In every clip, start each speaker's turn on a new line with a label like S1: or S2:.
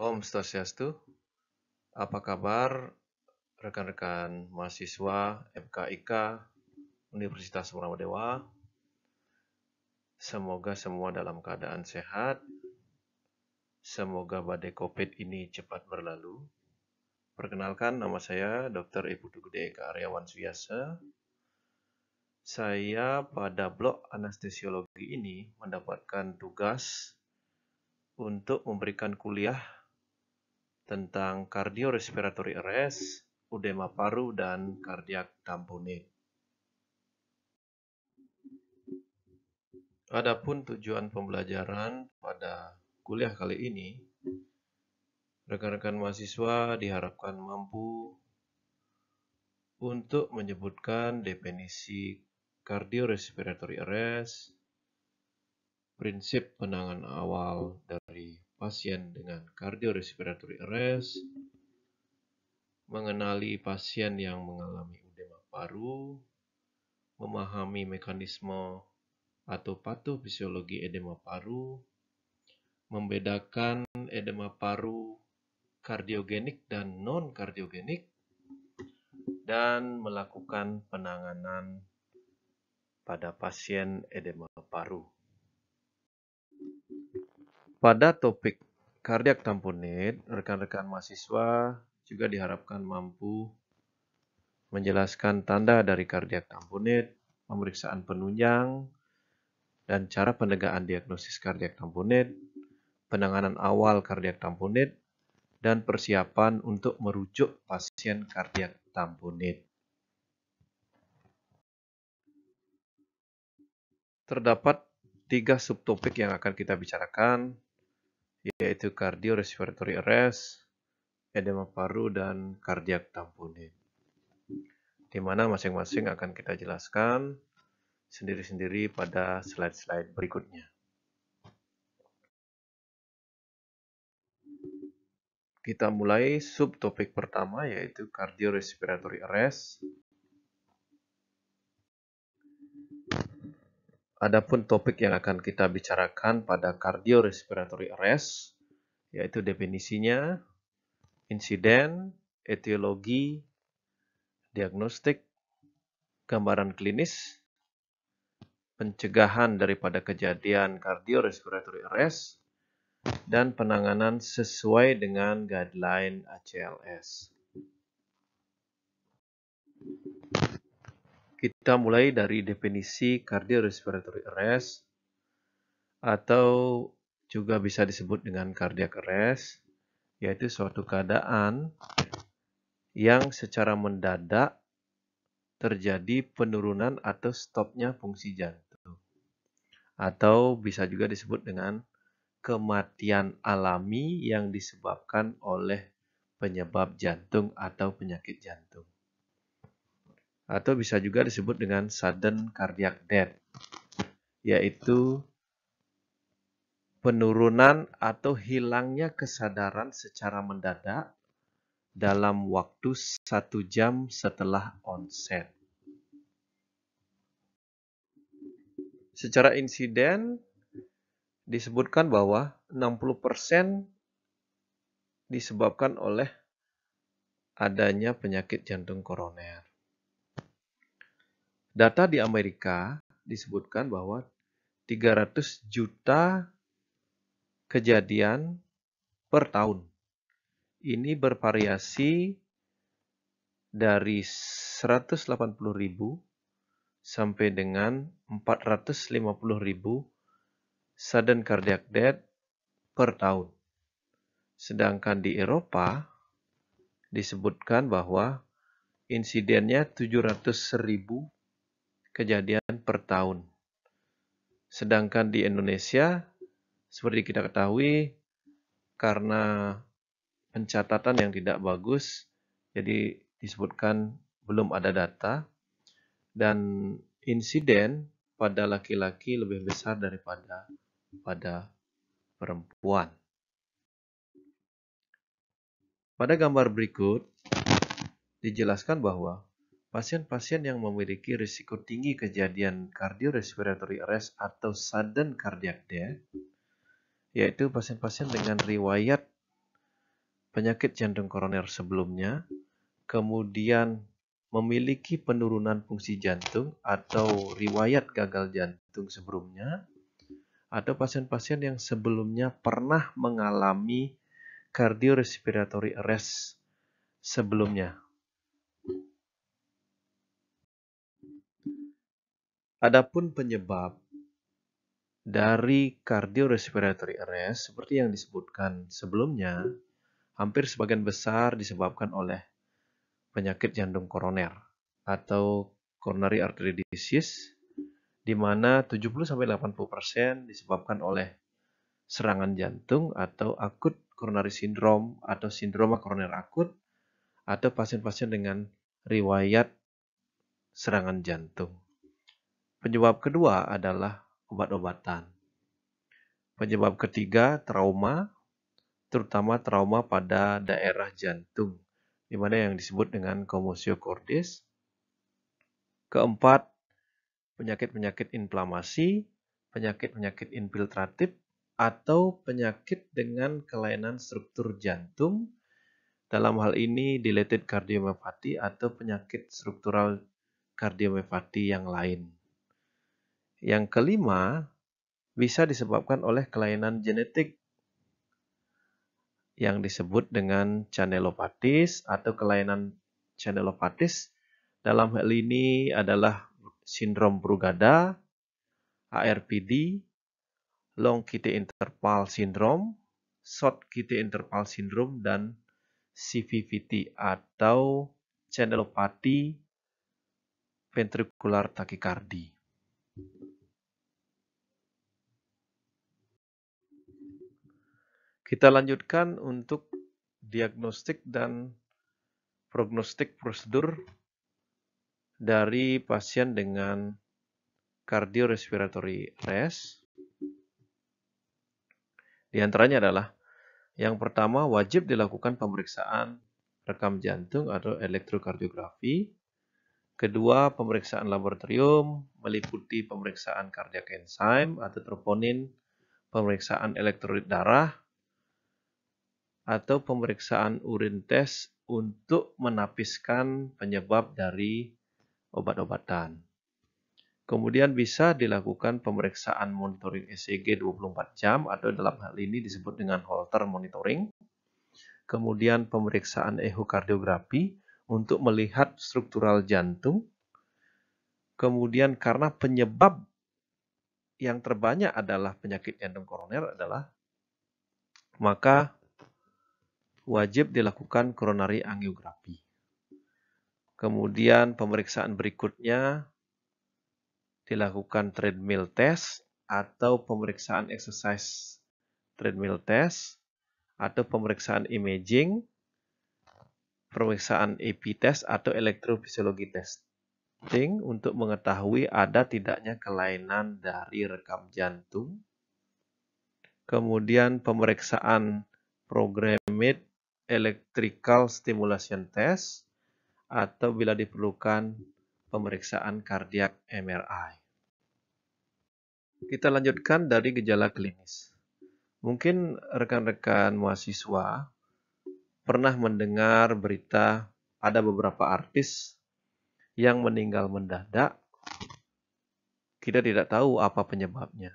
S1: Om Swastiastu. Apa kabar rekan-rekan mahasiswa MKIK Universitas Muhammadiyah? Semoga semua dalam keadaan sehat. Semoga badai COVID ini cepat berlalu. Perkenalkan, nama saya Dr. Ibu Gede Eka Aryawan Suyasa. Saya pada blok anestesiologi ini mendapatkan tugas untuk memberikan kuliah tentang kardiorespiratory arrest, udema paru, dan cardiac tamponade. Adapun tujuan pembelajaran pada kuliah kali ini, rekan-rekan mahasiswa diharapkan mampu untuk menyebutkan definisi kardiorespiratory arrest, prinsip penanganan awal dari pasien dengan kardiorespiratory arrest, mengenali pasien yang mengalami edema paru, memahami mekanisme atau patofisiologi edema paru, membedakan edema paru kardiogenik dan non-kardiogenik, dan melakukan penanganan pada pasien edema paru. Pada topik kardiak tamponade, rekan-rekan mahasiswa juga diharapkan mampu menjelaskan tanda dari kardiak tamponade, pemeriksaan penunjang, dan cara penegakan diagnosis kardiak tamponade, penanganan awal kardiak tamponade, dan persiapan untuk merujuk pasien kardiak tamponade. Terdapat tiga subtopik yang akan kita bicarakan, yaitu cardiorespiratory arrest, edema paru, dan cardiac tamponin. Di mana masing-masing akan kita jelaskan sendiri-sendiri pada slide-slide berikutnya. Kita mulai subtopik pertama yaitu cardiorespiratory arrest Adapun topik yang akan kita bicarakan pada cardiorespiratory arrest yaitu definisinya, insiden, etiologi, diagnostik, gambaran klinis, pencegahan daripada kejadian cardiorespiratory arrest, dan penanganan sesuai dengan guideline ACLS. Kita mulai dari definisi cardiorespiratory arrest atau juga bisa disebut dengan cardiac arrest, yaitu suatu keadaan yang secara mendadak terjadi penurunan atau stopnya fungsi jantung. Atau bisa juga disebut dengan kematian alami yang disebabkan oleh penyebab jantung atau penyakit jantung atau bisa juga disebut dengan sudden cardiac death, yaitu penurunan atau hilangnya kesadaran secara mendadak dalam waktu satu jam setelah onset. Secara insiden, disebutkan bahwa 60% disebabkan oleh adanya penyakit jantung koroner. Data di Amerika disebutkan bahwa 300 juta kejadian per tahun. Ini bervariasi dari 180 ribu sampai dengan 450 ribu sudden cardiac death per tahun. Sedangkan di Eropa disebutkan bahwa insidennya 700 ribu kejadian per tahun. Sedangkan di Indonesia, seperti kita ketahui, karena pencatatan yang tidak bagus, jadi disebutkan belum ada data, dan insiden pada laki-laki lebih besar daripada pada perempuan. Pada gambar berikut, dijelaskan bahwa pasien-pasien yang memiliki risiko tinggi kejadian cardiorespiratory arrest atau sudden cardiac death, yaitu pasien-pasien dengan riwayat penyakit jantung koroner sebelumnya, kemudian memiliki penurunan fungsi jantung atau riwayat gagal jantung sebelumnya, atau pasien-pasien yang sebelumnya pernah mengalami cardiorespiratory arrest sebelumnya Adapun penyebab dari cardiorespiratory arrest seperti yang disebutkan sebelumnya, hampir sebagian besar disebabkan oleh penyakit jantung koroner atau coronary artery disease di mana 70-80% disebabkan oleh serangan jantung atau akut coronary syndrome atau sindroma koroner akut atau pasien-pasien dengan riwayat serangan jantung. Penyebab kedua adalah obat-obatan. Penyebab ketiga trauma, terutama trauma pada daerah jantung, di mana yang disebut dengan komosio cordis. Keempat, penyakit-penyakit inflamasi, penyakit-penyakit infiltratif, atau penyakit dengan kelainan struktur jantung, dalam hal ini dilated kardiomyopati atau penyakit struktural kardiomyopati yang lain. Yang kelima, bisa disebabkan oleh kelainan genetik yang disebut dengan channelopatis atau kelainan channelopatis. Dalam hal ini adalah sindrom Brugada, ARPD, long QT interval syndrome, short QT interval syndrome, dan CVVT atau channelopathy ventricular tachycardia. Kita lanjutkan untuk diagnostik dan prognostik prosedur dari pasien dengan kardiorespiratory arrest. Di antaranya adalah yang pertama wajib dilakukan pemeriksaan rekam jantung atau elektrokardiografi. Kedua, pemeriksaan laboratorium meliputi pemeriksaan cardiac enzyme atau troponin, pemeriksaan elektrolit darah, atau pemeriksaan urin tes untuk menapiskan penyebab dari obat-obatan. Kemudian bisa dilakukan pemeriksaan monitoring ECG 24 jam atau dalam hal ini disebut dengan Holter monitoring. Kemudian pemeriksaan ehokardiografi untuk melihat struktural jantung. Kemudian karena penyebab yang terbanyak adalah penyakit jantung adalah maka wajib dilakukan coronary angiografi. Kemudian pemeriksaan berikutnya dilakukan treadmill test atau pemeriksaan exercise treadmill test atau pemeriksaan imaging, pemeriksaan EP test atau elektrofisiologi testing untuk mengetahui ada tidaknya kelainan dari rekam jantung. Kemudian pemeriksaan programmed electrical stimulation test atau bila diperlukan pemeriksaan kardiak MRI. Kita lanjutkan dari gejala klinis. Mungkin rekan-rekan mahasiswa pernah mendengar berita ada beberapa artis yang meninggal mendadak. Kita tidak tahu apa penyebabnya.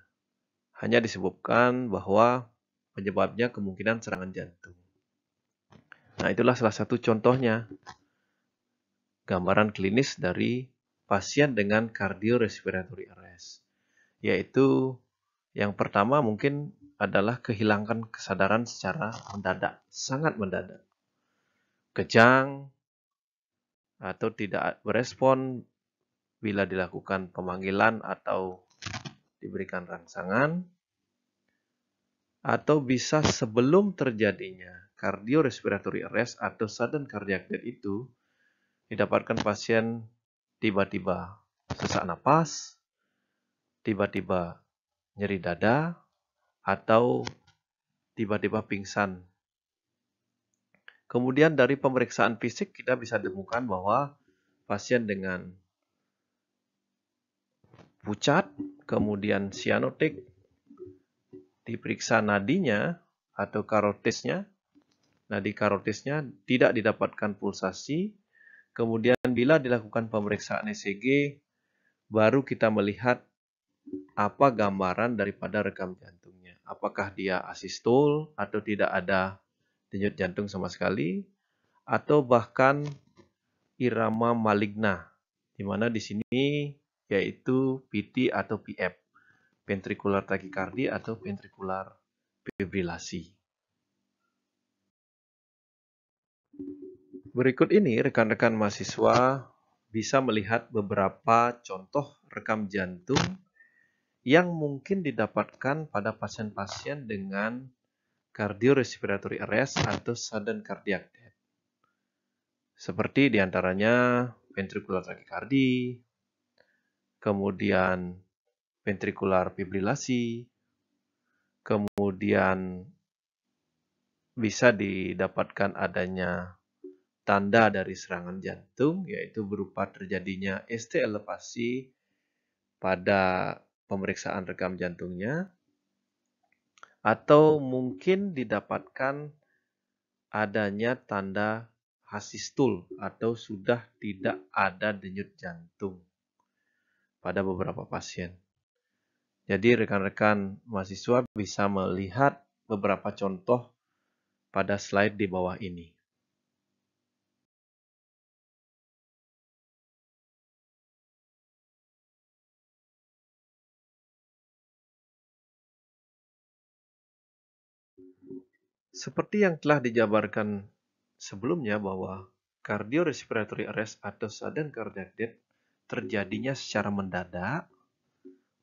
S1: Hanya disebutkan bahwa penyebabnya kemungkinan serangan jantung. Nah, itulah salah satu contohnya. Gambaran klinis dari pasien dengan kardiorespiratory arrest, yaitu yang pertama mungkin adalah kehilangan kesadaran secara mendadak, sangat mendadak. Kejang atau tidak berespon bila dilakukan pemanggilan atau diberikan rangsangan atau bisa sebelum terjadinya Kardiorespiratory arrest atau sudden cardiac death itu didapatkan pasien tiba-tiba sesak napas, tiba-tiba nyeri dada, atau tiba-tiba pingsan. Kemudian dari pemeriksaan fisik kita bisa temukan bahwa pasien dengan pucat, kemudian cyanotic, diperiksa nadinya atau karotisnya, Nah, di karotisnya tidak didapatkan pulsasi. Kemudian bila dilakukan pemeriksaan ECG, baru kita melihat apa gambaran daripada rekam jantungnya. Apakah dia asistol atau tidak ada denyut jantung sama sekali, atau bahkan irama maligna, di mana di sini yaitu PT atau PF, ventricular tachycardia atau ventricular fibrilasi. Berikut ini rekan-rekan mahasiswa bisa melihat beberapa contoh rekam jantung yang mungkin didapatkan pada pasien-pasien dengan kardiorespiratory arrest atau sudden cardiac death. Seperti diantaranya ventricular tachycardi, kemudian ventricular fibrilasi, kemudian bisa didapatkan adanya tanda dari serangan jantung yaitu berupa terjadinya ST elevasi pada pemeriksaan rekam jantungnya atau mungkin didapatkan adanya tanda hasistul atau sudah tidak ada denyut jantung pada beberapa pasien. Jadi rekan-rekan mahasiswa bisa melihat
S2: beberapa contoh pada slide di bawah ini. Seperti yang telah dijabarkan sebelumnya bahwa
S1: cardiorespiratory arrest atau sudden cardiac death terjadinya secara mendadak,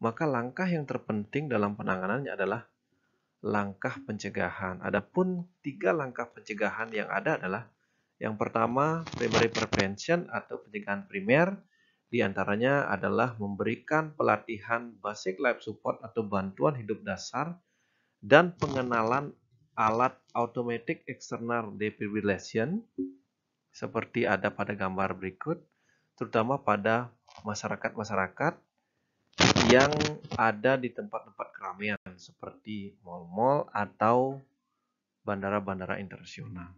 S1: maka langkah yang terpenting dalam penanganannya adalah langkah pencegahan. Adapun tiga langkah pencegahan yang ada adalah yang pertama primary prevention atau pencegahan primer, diantaranya adalah memberikan pelatihan basic life support atau bantuan hidup dasar dan pengenalan alat automatic external defibrillation seperti ada pada gambar berikut, terutama pada masyarakat-masyarakat yang ada di tempat-tempat keramaian seperti mal-mal atau bandara-bandara internasional.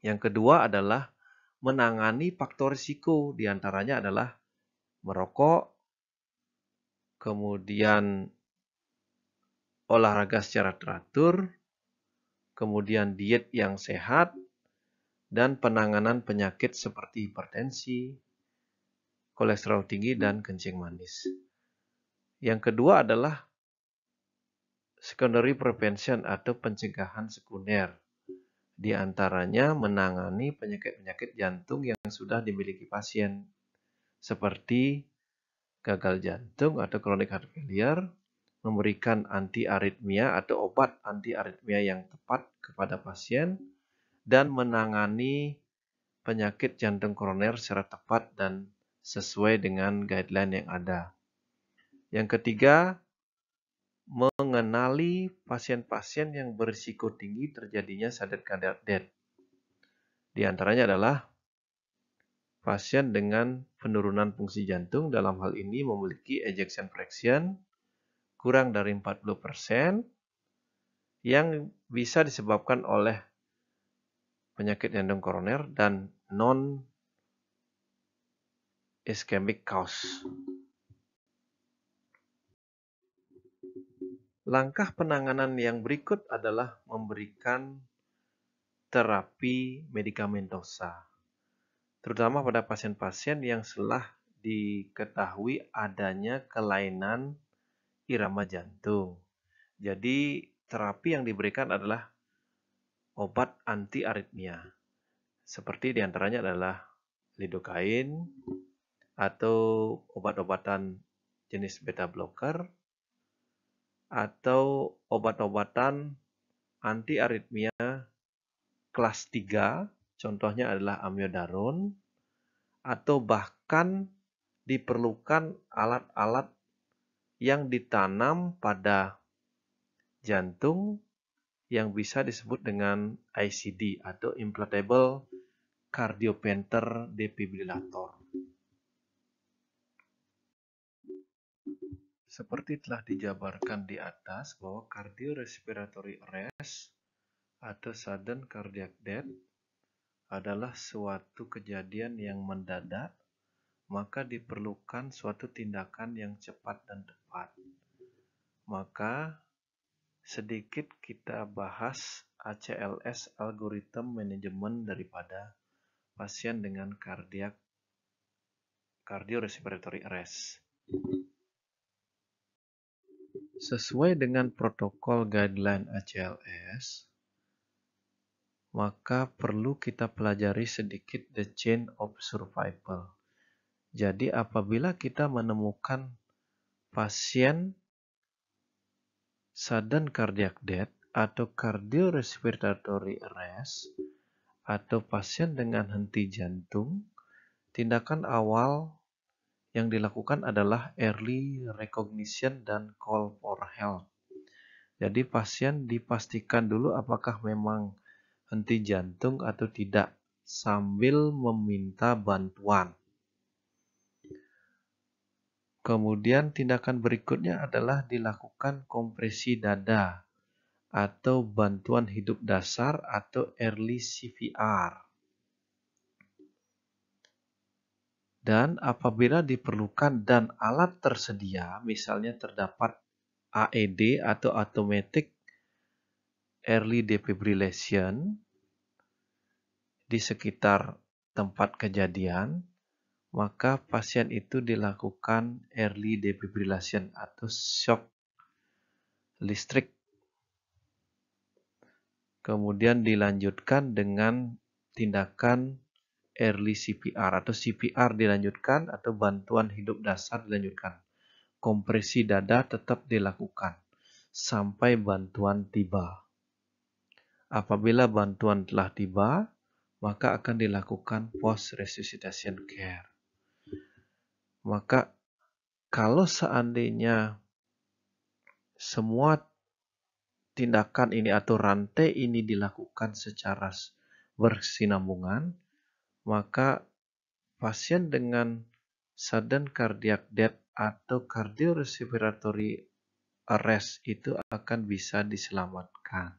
S1: Yang kedua adalah menangani faktor risiko, diantaranya adalah merokok, kemudian olahraga secara teratur, kemudian diet yang sehat, dan penanganan penyakit seperti hipertensi, kolesterol tinggi, dan kencing manis. Yang kedua adalah secondary prevention atau pencegahan sekunder. Di antaranya menangani penyakit-penyakit jantung yang sudah dimiliki pasien, seperti gagal jantung atau chronic heart failure, memberikan antiaritmia atau obat antiaritmia yang tepat kepada pasien dan menangani penyakit jantung koroner secara tepat dan sesuai dengan guideline yang ada. Yang ketiga, mengenali pasien-pasien yang berisiko tinggi terjadinya sudden cardiac death. Di antaranya adalah pasien dengan penurunan fungsi jantung dalam hal ini memiliki ejection fraction, kurang dari 40% yang bisa disebabkan oleh penyakit jantung koroner dan non ischemic cause. Langkah penanganan yang berikut adalah memberikan terapi medikamentosa, terutama pada pasien-pasien yang telah diketahui adanya kelainan irama jantung. Jadi terapi yang diberikan adalah obat anti aritmia. Seperti diantaranya adalah lidokain atau obat-obatan jenis beta blocker atau obat-obatan anti aritmia kelas 3 contohnya adalah amiodarone atau bahkan diperlukan alat-alat yang ditanam pada jantung yang bisa disebut dengan ICD atau implantable cardiopenter defibrillator. Seperti telah dijabarkan di atas bahwa cardiorespiratory arrest atau sudden cardiac death adalah suatu kejadian yang mendadak maka diperlukan suatu tindakan yang cepat dan tepat. Maka sedikit kita bahas ACLS algoritma manajemen daripada pasien dengan kardiak cardiorespiratory arrest. Sesuai dengan protokol guideline ACLS, maka perlu kita pelajari sedikit the chain of survival. Jadi apabila kita menemukan pasien sudden cardiac death atau cardiorespiratory arrest atau pasien dengan henti jantung, tindakan awal yang dilakukan adalah early recognition dan call for help. Jadi pasien dipastikan dulu apakah memang henti jantung atau tidak sambil meminta bantuan. Kemudian tindakan berikutnya adalah dilakukan kompresi dada atau bantuan hidup dasar atau early CPR. Dan apabila diperlukan dan alat tersedia, misalnya terdapat AED atau automatic early defibrillation di sekitar tempat kejadian, maka pasien itu dilakukan early defibrillation atau shock listrik. Kemudian dilanjutkan dengan tindakan early CPR atau CPR dilanjutkan atau bantuan hidup dasar dilanjutkan. Kompresi dada tetap dilakukan sampai bantuan tiba. Apabila bantuan telah tiba, maka akan dilakukan post resuscitation care. Maka kalau seandainya semua tindakan ini atau rantai ini dilakukan secara bersinambungan, maka pasien dengan sudden cardiac death atau cardiorespiratory arrest itu akan bisa diselamatkan.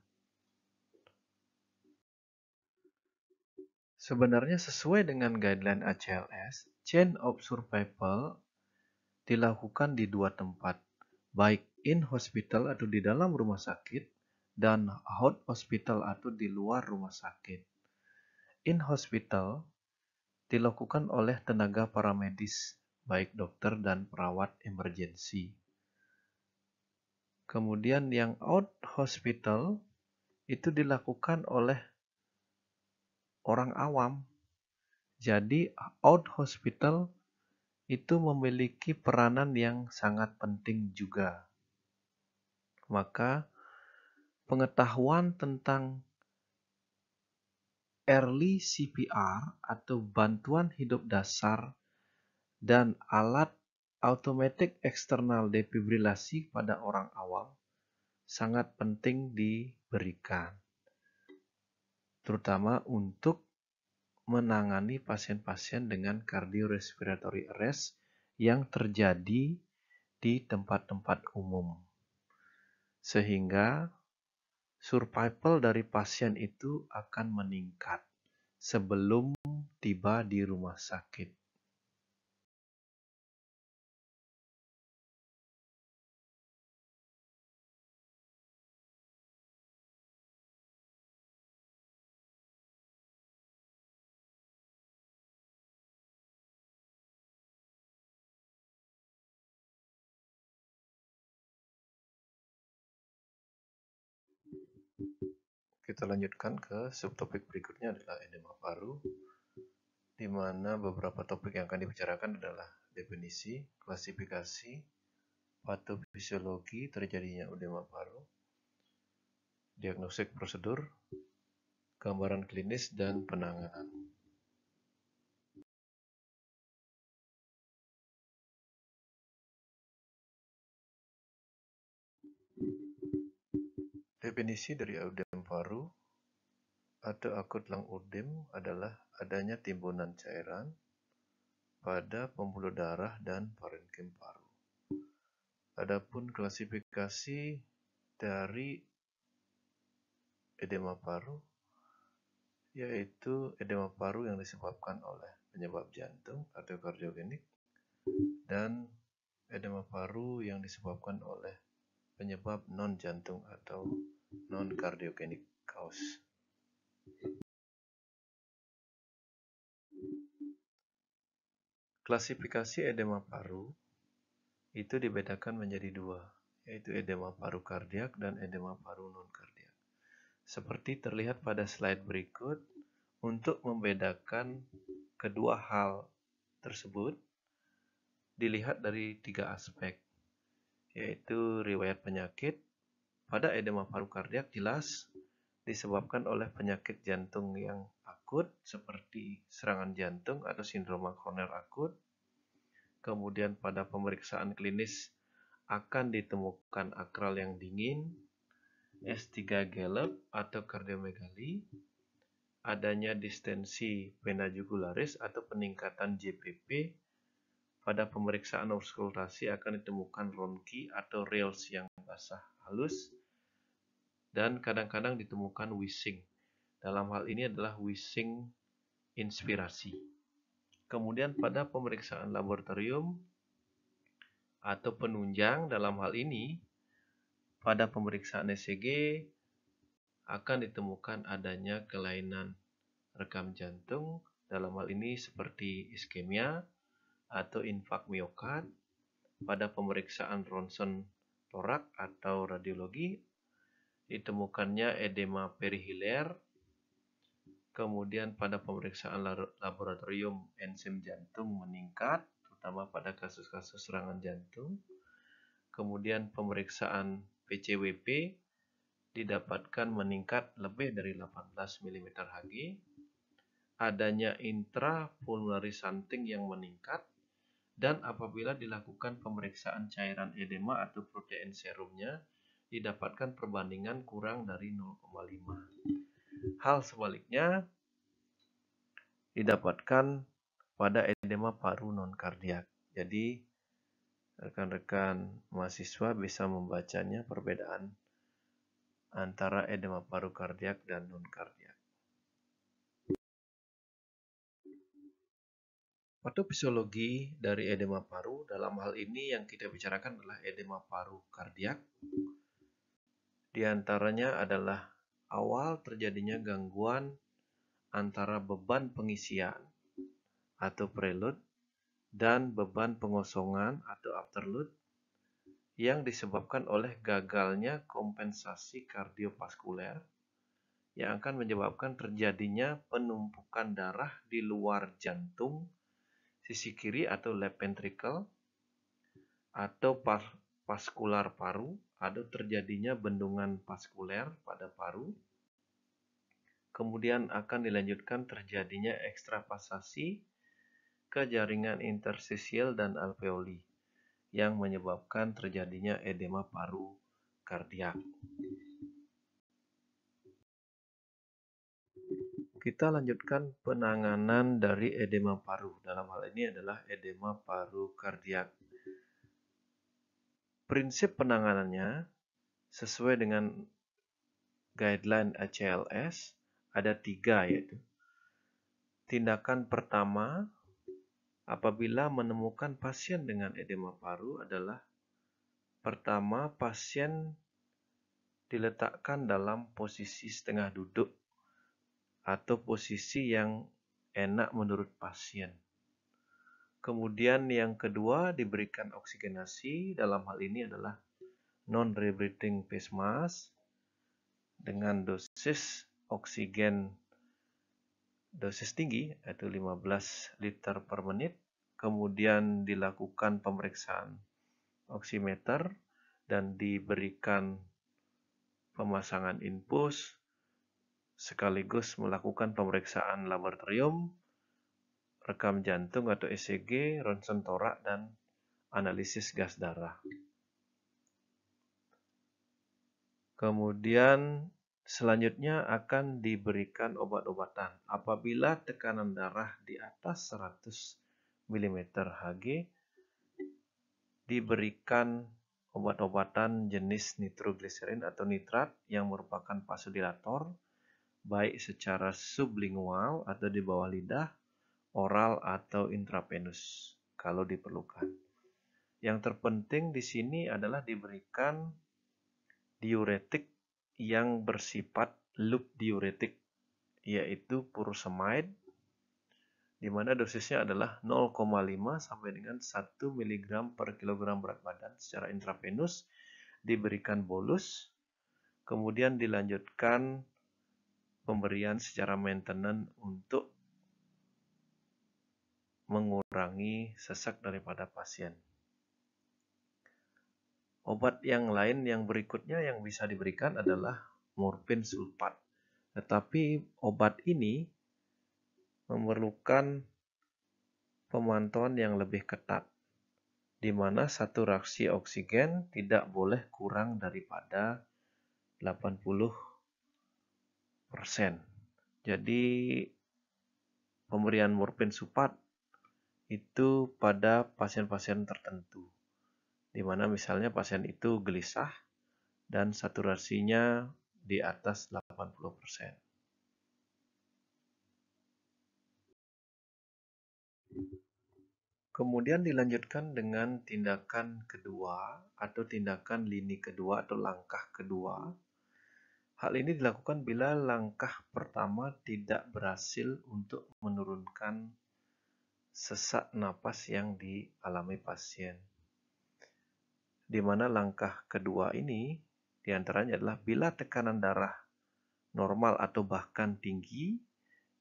S1: Sebenarnya sesuai dengan guideline ACLS, chain of survival dilakukan di dua tempat, baik in hospital atau di dalam rumah sakit dan out hospital atau di luar rumah sakit. In hospital dilakukan oleh tenaga paramedis, baik dokter dan perawat emergensi. Kemudian yang out hospital itu dilakukan oleh orang awam jadi out hospital itu memiliki peranan yang sangat penting juga. Maka pengetahuan tentang early CPR atau bantuan hidup dasar dan alat automatic external defibrilasi pada orang awam sangat penting diberikan terutama untuk menangani pasien-pasien dengan kardiorespiratory arrest yang terjadi di tempat-tempat umum. Sehingga survival dari pasien itu akan meningkat sebelum
S2: tiba di rumah sakit. kita lanjutkan ke subtopik berikutnya adalah edema paru
S1: di mana beberapa topik yang akan dibicarakan adalah definisi, klasifikasi, patofisiologi terjadinya edema paru,
S2: diagnostik prosedur, gambaran klinis dan penanganan. Definisi
S1: dari udem paru atau akut lang udem adalah adanya timbunan cairan pada pembuluh darah dan parenkim paru. Adapun klasifikasi dari edema paru yaitu edema paru yang disebabkan oleh penyebab jantung atau kardiogenik dan edema paru yang disebabkan oleh penyebab non-jantung atau non-cardiogenic cause. Klasifikasi edema paru itu dibedakan menjadi dua, yaitu edema paru kardiak dan edema paru non-kardiak. Seperti terlihat pada slide berikut, untuk membedakan kedua hal tersebut, dilihat dari tiga aspek yaitu riwayat penyakit pada edema paru kardiak jelas disebabkan oleh penyakit jantung yang akut seperti serangan jantung atau sindroma koroner akut. Kemudian pada pemeriksaan klinis akan ditemukan akral yang dingin, S3 Gallup atau kardiomegali, adanya distensi vena jugularis atau peningkatan JPP pada pemeriksaan auskultasi akan ditemukan ronki atau rails yang basah halus dan kadang-kadang ditemukan wishing. Dalam hal ini adalah wishing inspirasi. Kemudian pada pemeriksaan laboratorium atau penunjang dalam hal ini pada pemeriksaan ECG akan ditemukan adanya kelainan rekam jantung dalam hal ini seperti iskemia atau infak miokard pada pemeriksaan ronsen torak atau radiologi ditemukannya edema perihiler kemudian pada pemeriksaan laboratorium enzim jantung meningkat terutama pada kasus-kasus serangan jantung kemudian pemeriksaan PCWP didapatkan meningkat lebih dari 18 mm Hg adanya intrapulmonary something yang meningkat dan apabila dilakukan pemeriksaan cairan edema atau protein serumnya didapatkan perbandingan kurang dari 0,5. Hal sebaliknya didapatkan pada edema paru non kardiak. Jadi rekan-rekan mahasiswa bisa membacanya perbedaan antara edema paru kardiak dan non kardiak. Patofisiologi dari edema paru, dalam hal ini yang kita bicarakan adalah edema paru kardiak. Di antaranya adalah awal terjadinya gangguan antara beban pengisian atau prelude dan beban pengosongan atau afterload yang disebabkan oleh gagalnya kompensasi kardiovaskuler yang akan menyebabkan terjadinya penumpukan darah di luar jantung sisi kiri atau left ventricle atau vaskular paru atau terjadinya bendungan vaskuler pada paru. Kemudian akan dilanjutkan terjadinya ekstrapasasi ke jaringan interstisial dan alveoli yang menyebabkan terjadinya edema paru kardiak. kita lanjutkan penanganan dari edema paru. Dalam hal ini adalah edema paru kardiak. Prinsip penanganannya sesuai dengan guideline ACLS ada tiga yaitu tindakan pertama apabila menemukan pasien dengan edema paru adalah pertama pasien diletakkan dalam posisi setengah duduk atau posisi yang enak menurut pasien. Kemudian yang kedua diberikan oksigenasi dalam hal ini adalah non-rebreathing face mask dengan dosis oksigen dosis tinggi yaitu 15 liter per menit. Kemudian dilakukan pemeriksaan oximeter dan diberikan pemasangan infus sekaligus melakukan pemeriksaan laboratorium, rekam jantung atau ECG, ronsen torak, dan analisis gas darah. Kemudian selanjutnya akan diberikan obat-obatan. Apabila tekanan darah di atas 100 mm Hg, diberikan obat-obatan jenis nitroglycerin atau nitrat yang merupakan vasodilator baik secara sublingual atau di bawah lidah, oral atau intravenus kalau diperlukan. Yang terpenting di sini adalah diberikan diuretik yang bersifat loop diuretik yaitu furosemide di mana dosisnya adalah 0,5 sampai dengan 1 mg per kilogram berat badan secara intravenus diberikan bolus kemudian dilanjutkan pemberian secara maintenance untuk mengurangi sesak daripada pasien. Obat yang lain yang berikutnya yang bisa diberikan adalah morfin sulfat. Tetapi obat ini memerlukan pemantauan yang lebih ketat, di mana saturasi oksigen tidak boleh kurang daripada 80 jadi pemberian morfin supat itu pada pasien-pasien tertentu, di mana misalnya pasien itu gelisah dan saturasinya di atas 80%. Kemudian dilanjutkan dengan tindakan kedua atau tindakan lini kedua atau langkah kedua Hal ini dilakukan bila langkah pertama tidak berhasil untuk menurunkan sesak napas yang dialami pasien. Di mana langkah kedua ini diantaranya adalah bila tekanan darah normal atau bahkan tinggi,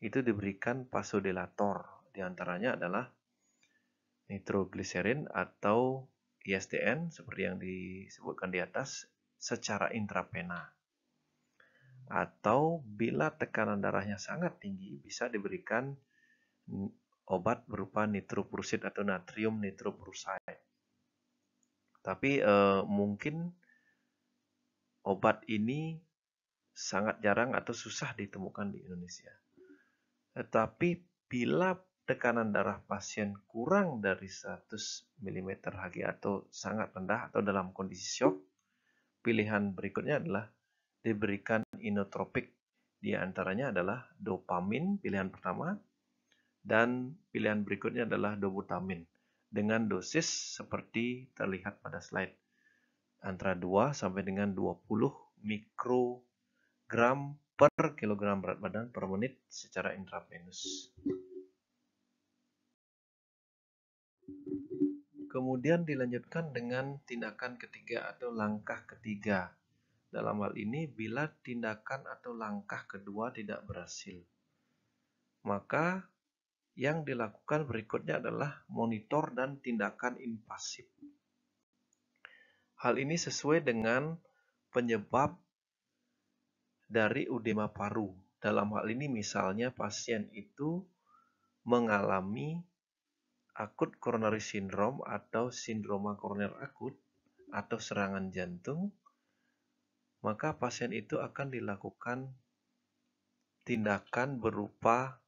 S1: itu diberikan vasodilator. Diantaranya adalah nitroglycerin atau ISDN seperti yang disebutkan di atas secara intrapena atau bila tekanan darahnya sangat tinggi bisa diberikan obat berupa nitroprusid atau natrium nitroprusaid. Tapi eh, mungkin obat ini sangat jarang atau susah ditemukan di Indonesia. Tetapi bila tekanan darah pasien kurang dari 100 mm Hg atau sangat rendah atau dalam kondisi shock, pilihan berikutnya adalah diberikan inotropik. Di antaranya adalah dopamin, pilihan pertama, dan pilihan berikutnya adalah dobutamin dengan dosis seperti terlihat pada slide. Antara 2 sampai dengan 20 mikrogram per kilogram berat badan per menit secara intravenus. Kemudian dilanjutkan dengan tindakan ketiga atau langkah ketiga dalam hal ini bila tindakan atau langkah kedua tidak berhasil. Maka yang dilakukan berikutnya adalah monitor dan tindakan invasif. Hal ini sesuai dengan penyebab dari udema paru. Dalam hal ini misalnya pasien itu mengalami akut koroner sindrom atau sindroma koroner akut atau serangan jantung maka pasien itu akan dilakukan tindakan berupa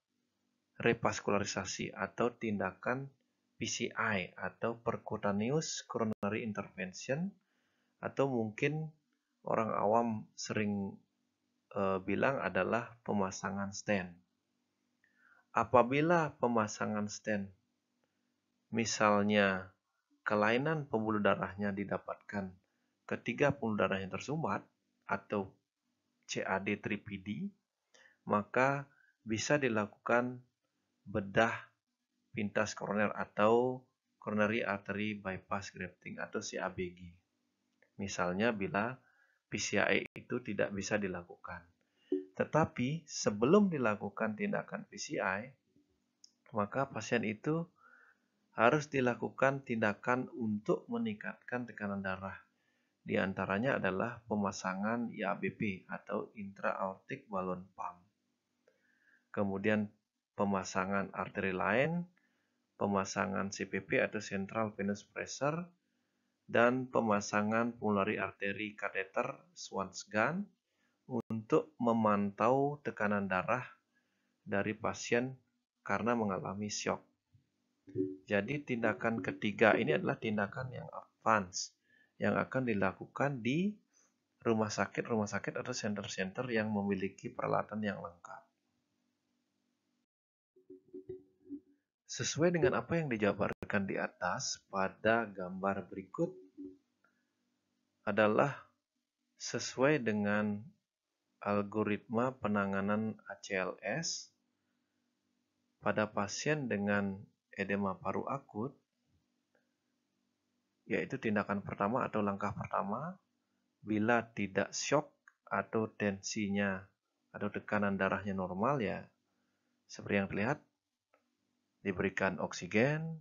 S1: revaskularisasi atau tindakan PCI atau percutaneous coronary intervention atau mungkin orang awam sering e, bilang adalah pemasangan stent. Apabila pemasangan stent misalnya kelainan pembuluh darahnya didapatkan ketiga pembuluh darahnya tersumbat, atau CAD3PD, maka bisa dilakukan bedah pintas koroner atau coronary artery bypass grafting atau CABG. Misalnya bila PCI itu tidak bisa dilakukan. Tetapi sebelum dilakukan tindakan PCI, maka pasien itu harus dilakukan tindakan untuk meningkatkan tekanan darah di antaranya adalah pemasangan IABP atau intraaortic balloon pump. Kemudian pemasangan arteri lain, pemasangan CPP atau central venous pressure, dan pemasangan pulmonary arteri catheter Swan's gun untuk memantau tekanan darah dari pasien karena mengalami shock. Jadi tindakan ketiga ini adalah tindakan yang advance yang akan dilakukan di rumah sakit, rumah sakit atau center-center yang memiliki peralatan yang lengkap. Sesuai dengan apa yang dijabarkan di atas pada gambar berikut adalah sesuai dengan algoritma penanganan ACLS pada pasien dengan edema paru akut yaitu tindakan pertama atau langkah pertama bila tidak shock atau tensinya atau tekanan darahnya normal ya seperti yang terlihat diberikan oksigen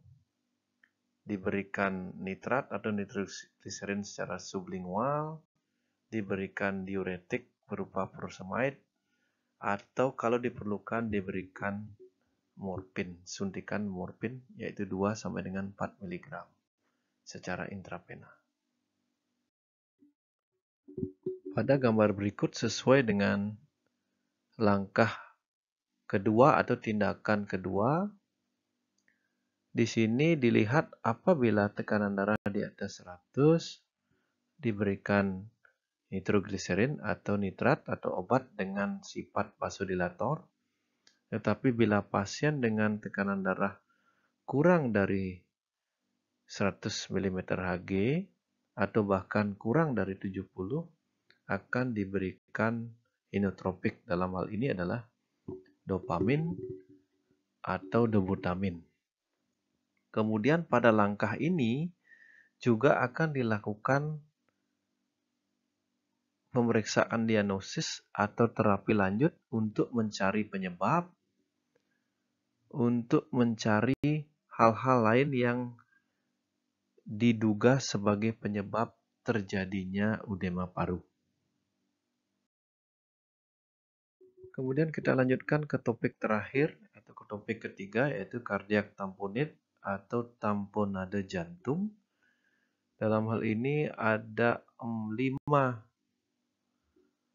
S1: diberikan nitrat atau nitroglycerin secara sublingual diberikan diuretik berupa furosemide atau kalau diperlukan diberikan morfin suntikan morfin yaitu 2 sampai dengan 4 mg secara intrapena. Pada gambar berikut sesuai dengan langkah kedua atau tindakan kedua, di sini dilihat apabila tekanan darah di atas 100 diberikan nitroglycerin atau nitrat atau obat dengan sifat vasodilator. Tetapi bila pasien dengan tekanan darah kurang dari 100 mm Hg atau bahkan kurang dari 70 akan diberikan inotropik dalam hal ini adalah dopamin atau dobutamin. Kemudian pada langkah ini juga akan dilakukan pemeriksaan diagnosis atau terapi lanjut untuk mencari penyebab, untuk mencari hal-hal lain yang diduga sebagai penyebab terjadinya udema paru. Kemudian kita lanjutkan ke topik terakhir atau ke topik ketiga yaitu kardiak tamponit atau tamponade jantung. Dalam hal ini ada lima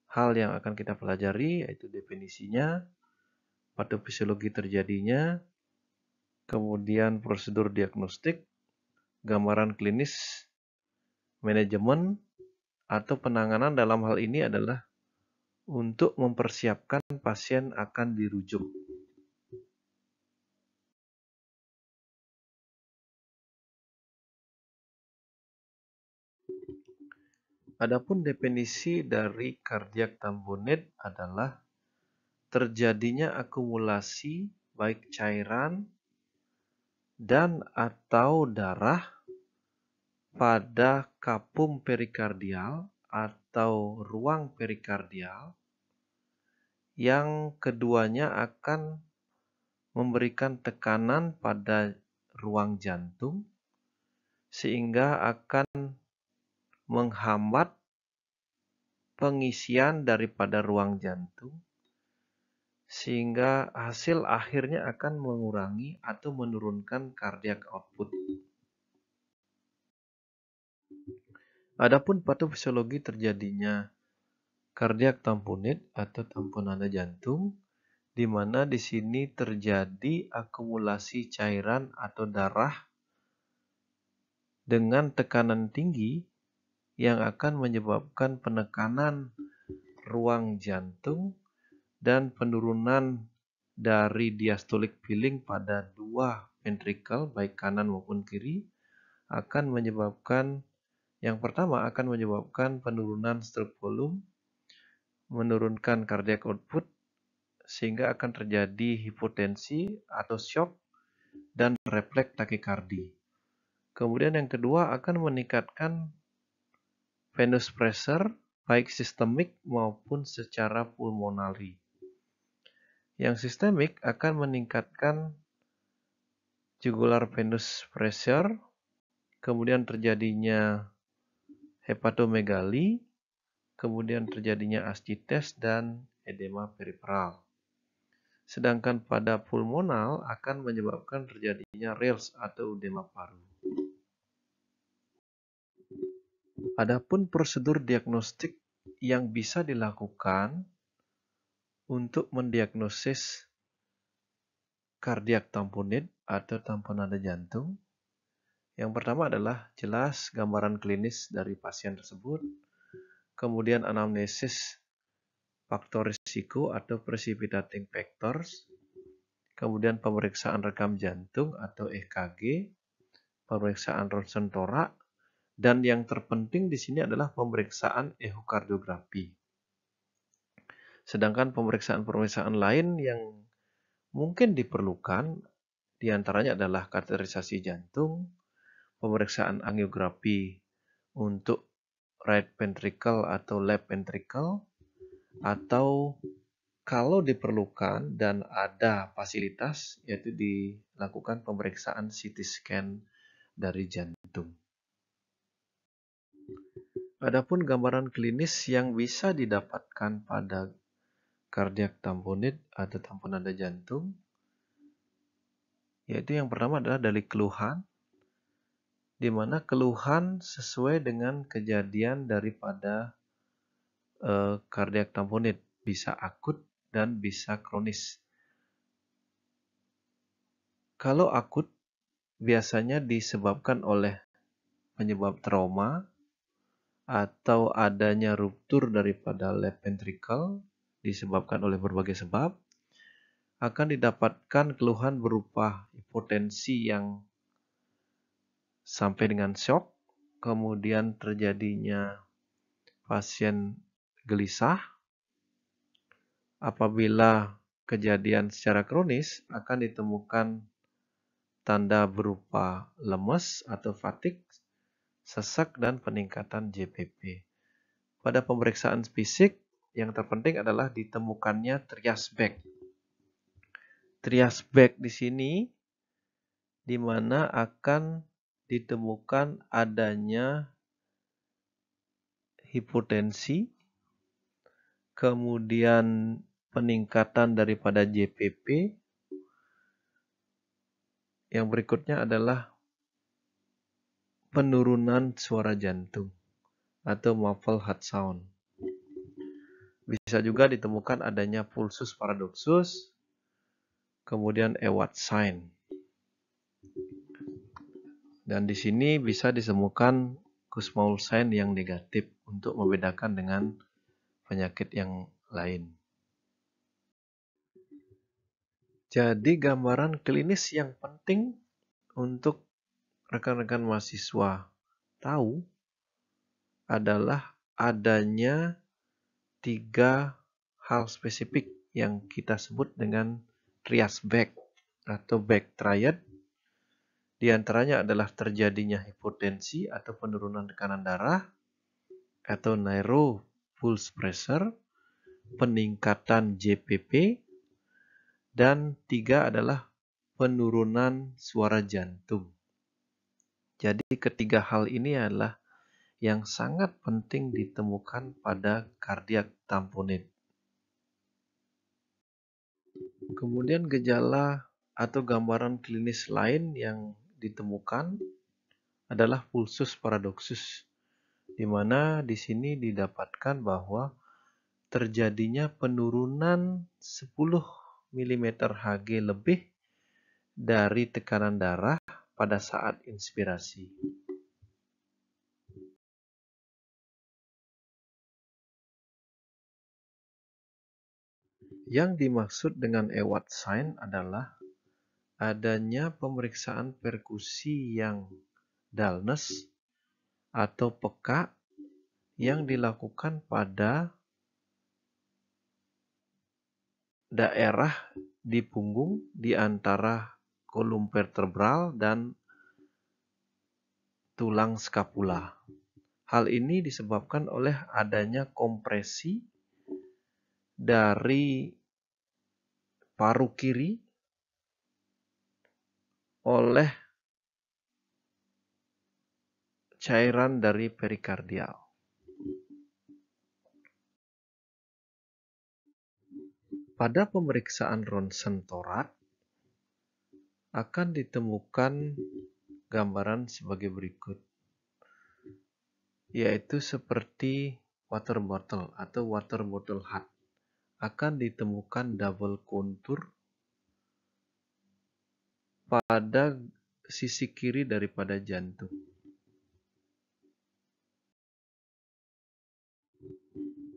S1: hal yang akan kita pelajari yaitu definisinya, patofisiologi terjadinya, kemudian prosedur diagnostik, gambaran klinis, manajemen, atau penanganan dalam hal ini adalah untuk
S2: mempersiapkan pasien akan dirujuk. Adapun definisi dari kardiak tamponade
S1: adalah terjadinya akumulasi baik cairan dan atau darah pada kapum perikardial atau ruang perikardial yang keduanya akan memberikan tekanan pada ruang jantung sehingga akan menghambat pengisian daripada ruang jantung sehingga hasil akhirnya akan mengurangi atau menurunkan cardiac output. Adapun patofisiologi terjadinya cardiac tamponit atau tamponade jantung di mana di sini terjadi akumulasi cairan atau darah dengan tekanan tinggi yang akan menyebabkan penekanan ruang jantung dan penurunan dari diastolik filling pada dua ventrikel baik kanan maupun kiri akan menyebabkan yang pertama akan menyebabkan penurunan stroke volume, menurunkan cardiac output sehingga akan terjadi hipotensi atau shock dan refleks takikardi. Kemudian yang kedua akan meningkatkan venous pressure baik sistemik maupun secara pulmonari. Yang sistemik akan meningkatkan jugular venous pressure, kemudian terjadinya hepatomegali, kemudian terjadinya ascites dan edema periferal. Sedangkan pada pulmonal akan menyebabkan terjadinya rales atau edema paru. Adapun prosedur diagnostik yang bisa dilakukan untuk mendiagnosis kardiak tamponid atau nada jantung. Yang pertama adalah jelas gambaran klinis dari pasien tersebut, kemudian anamnesis faktor risiko atau precipitating factors, kemudian pemeriksaan rekam jantung atau EKG, pemeriksaan ronsen torak, dan yang terpenting di sini adalah pemeriksaan ehokardiografi. Sedangkan pemeriksaan-pemeriksaan lain yang mungkin diperlukan diantaranya adalah karakterisasi jantung, pemeriksaan angiografi untuk right ventricle atau left ventricle, atau kalau diperlukan dan ada fasilitas, yaitu dilakukan pemeriksaan CT scan dari jantung. Adapun gambaran klinis yang bisa didapatkan pada cardiac tamponade atau tamponada jantung yaitu yang pertama adalah dari keluhan di mana keluhan sesuai dengan kejadian daripada eh, kardiak cardiac tamponade bisa akut dan bisa kronis. Kalau akut biasanya disebabkan oleh penyebab trauma atau adanya ruptur daripada left ventricle disebabkan oleh berbagai sebab, akan didapatkan keluhan berupa hipotensi yang sampai dengan shock, kemudian terjadinya pasien gelisah. Apabila kejadian secara kronis akan ditemukan tanda berupa lemes atau fatigue, sesak dan peningkatan JPP. Pada pemeriksaan fisik yang terpenting adalah ditemukannya trias back. Trias back di sini di mana akan ditemukan adanya hipotensi, kemudian peningkatan daripada JPP. Yang berikutnya adalah penurunan suara jantung atau muffled heart sound. Bisa juga ditemukan adanya pulsus paradoxus, kemudian Ewart sign. Dan di sini bisa disemukan Kussmaul sign yang negatif untuk membedakan dengan penyakit yang lain. Jadi gambaran klinis yang penting untuk rekan-rekan mahasiswa tahu adalah adanya tiga hal spesifik yang kita sebut dengan trias back atau back triad. Di antaranya adalah terjadinya hipotensi atau penurunan tekanan darah atau narrow pulse pressure, peningkatan JPP, dan tiga adalah penurunan suara jantung. Jadi ketiga hal ini adalah yang sangat penting ditemukan pada kardiak tamponin. Kemudian gejala atau gambaran klinis lain yang ditemukan adalah pulsus paradoksus, di mana di sini didapatkan bahwa terjadinya penurunan 10 mm Hg lebih dari
S2: tekanan darah pada saat inspirasi. Yang dimaksud dengan ewat sign adalah adanya
S1: pemeriksaan perkusi yang dullness atau peka yang dilakukan pada daerah di punggung di antara kolom vertebral dan tulang skapula. Hal ini disebabkan oleh adanya kompresi dari paru kiri oleh cairan dari perikardial. Pada pemeriksaan ronsen torak akan ditemukan gambaran sebagai berikut yaitu seperti water bottle atau water bottle hat akan ditemukan double contour pada sisi kiri daripada jantung.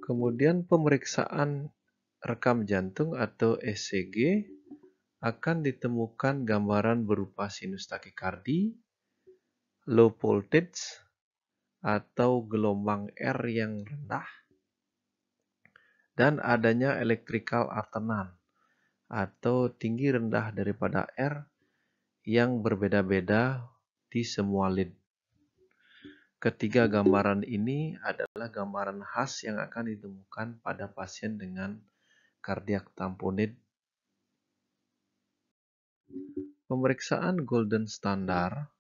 S1: Kemudian pemeriksaan rekam jantung atau ECG akan ditemukan gambaran berupa sinus takikardi, low voltage, atau gelombang R yang rendah, dan adanya electrical alternant atau tinggi rendah daripada R yang berbeda-beda di semua lid. Ketiga gambaran ini adalah gambaran khas yang akan ditemukan pada pasien dengan kardiak tamponid. Pemeriksaan golden standar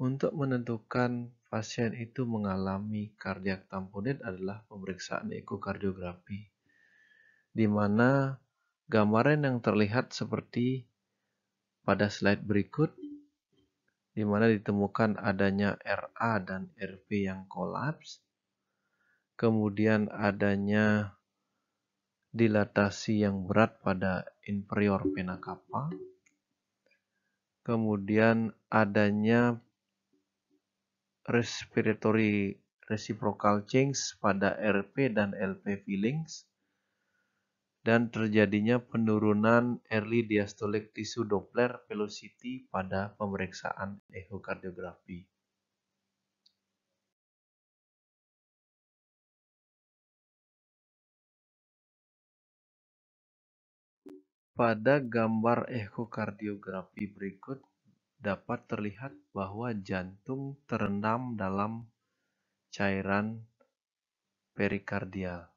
S1: untuk menentukan pasien itu mengalami kardiak tamponit adalah pemeriksaan ekokardiografi, di mana gambaran yang terlihat seperti pada slide berikut, di mana ditemukan adanya RA dan RV yang kolaps, kemudian adanya dilatasi yang berat pada inferior vena kapal, kemudian adanya respiratory reciprocal change pada RP dan LP fillings dan terjadinya penurunan early diastolic tissue Doppler velocity
S2: pada pemeriksaan ekokardiografi. Pada gambar ekokardiografi berikut,
S1: dapat terlihat bahwa jantung terendam dalam cairan perikardial.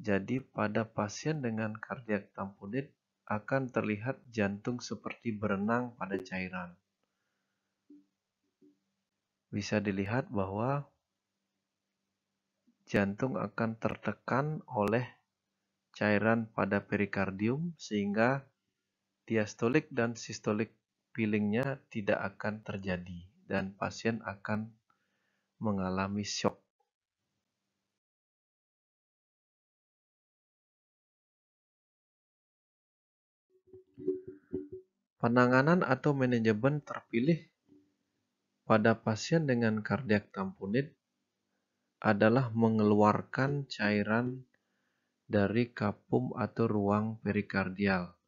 S1: Jadi pada pasien dengan kardiak tamponade akan terlihat jantung seperti berenang pada cairan. Bisa dilihat bahwa jantung akan tertekan oleh cairan pada perikardium sehingga diastolik dan sistolik peelingnya tidak akan terjadi dan pasien akan mengalami
S2: shock. Penanganan atau
S1: manajemen terpilih pada pasien dengan kardiak tamponade adalah mengeluarkan cairan dari kapum atau ruang perikardial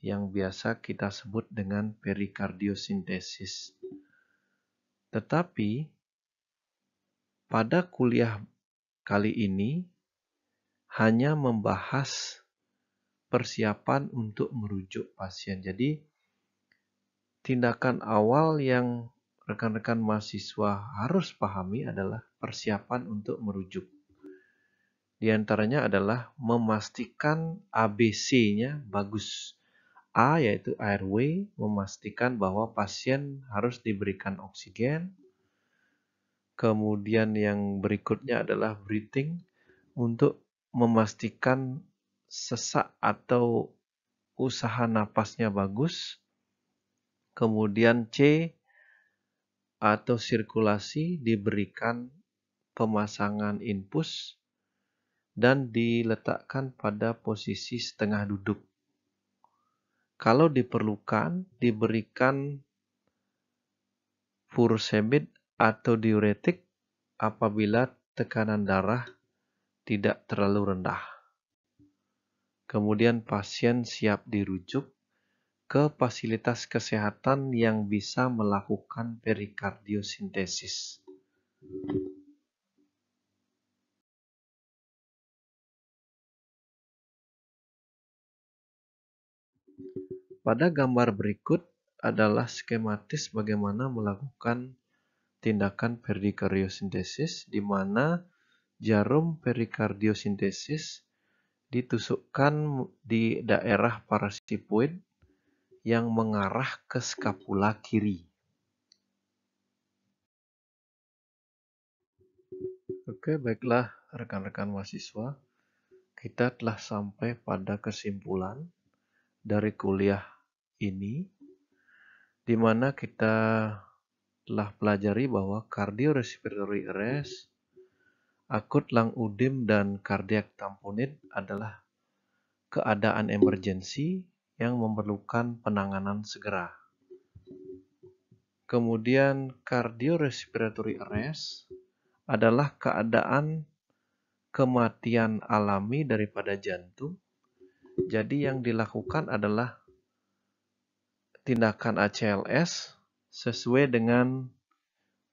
S1: yang biasa kita sebut dengan perikardiosintesis. Tetapi pada kuliah kali ini hanya membahas persiapan untuk merujuk pasien. Jadi tindakan awal yang rekan-rekan mahasiswa harus pahami adalah persiapan untuk merujuk. Di antaranya adalah memastikan ABC-nya bagus A yaitu airway memastikan bahwa pasien harus diberikan oksigen. Kemudian yang berikutnya adalah breathing untuk memastikan sesak atau usaha napasnya bagus. Kemudian C atau sirkulasi diberikan pemasangan infus dan diletakkan pada posisi setengah duduk. Kalau diperlukan, diberikan furosemid atau diuretik apabila tekanan darah tidak terlalu rendah. Kemudian pasien siap dirujuk ke fasilitas kesehatan yang bisa melakukan perikardiosintesis.
S2: Pada gambar berikut adalah
S1: skematis bagaimana melakukan tindakan perikardiosintesis di mana jarum perikardiosintesis ditusukkan di daerah parasipoid yang mengarah ke skapula kiri. Oke, baiklah rekan-rekan mahasiswa, kita telah sampai pada kesimpulan dari kuliah ini, di mana kita telah pelajari bahwa cardiorespiratory arrest, akut lang udim, dan cardiac tamponade adalah keadaan emergensi yang memerlukan penanganan segera. Kemudian cardiorespiratory arrest adalah keadaan kematian alami daripada jantung jadi yang dilakukan adalah tindakan ACLS sesuai dengan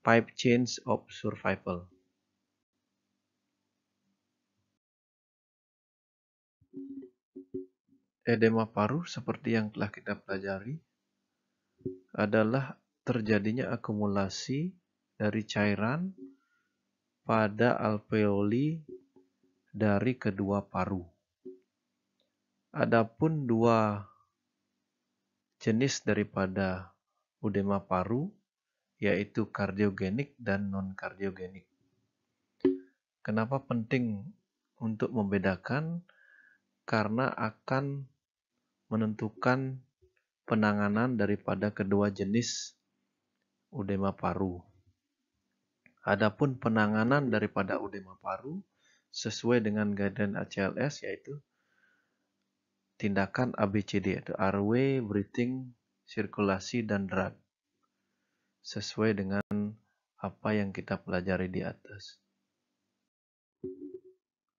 S1: pipe change of survival. Edema paru seperti yang telah kita pelajari adalah terjadinya akumulasi dari cairan pada alveoli dari kedua paru. Adapun dua jenis daripada udema paru yaitu kardiogenik dan non-kardiogenik. Kenapa penting untuk membedakan? Karena akan menentukan penanganan daripada kedua jenis udema paru. Adapun penanganan daripada udema paru sesuai dengan guideline ACLS yaitu tindakan ABCD yaitu airway, breathing, sirkulasi dan drug. Sesuai dengan apa yang kita pelajari di atas.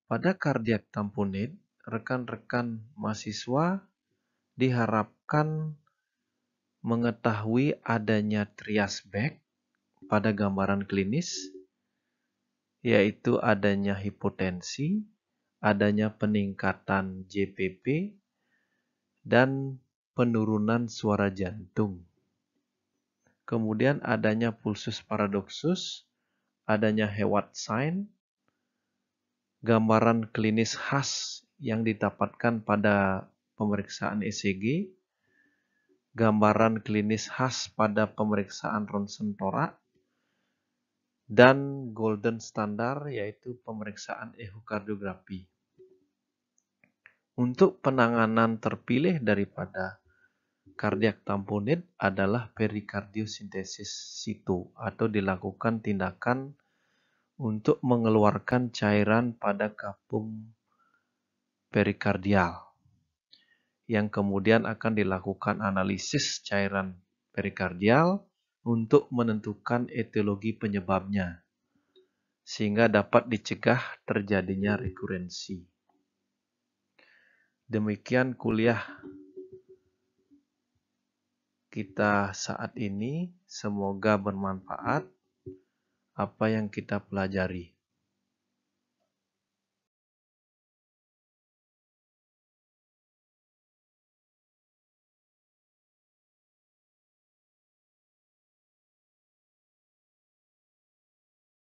S1: Pada kardiak tamponade rekan-rekan mahasiswa diharapkan mengetahui adanya trias back pada gambaran klinis, yaitu adanya hipotensi, adanya peningkatan JPP, dan penurunan suara jantung. Kemudian adanya pulsus paradoksus, adanya Hewat sign, gambaran klinis khas yang didapatkan pada pemeriksaan ECG, gambaran klinis khas pada pemeriksaan ronsen torak, dan golden standar yaitu pemeriksaan echokardiografi untuk penanganan terpilih daripada kardiak tamponade adalah perikardiosintesis situ atau dilakukan tindakan untuk mengeluarkan cairan pada kapung perikardial yang kemudian akan dilakukan analisis cairan perikardial untuk menentukan etiologi penyebabnya sehingga dapat dicegah terjadinya rekurensi. Demikian kuliah kita saat ini. Semoga bermanfaat apa yang kita pelajari.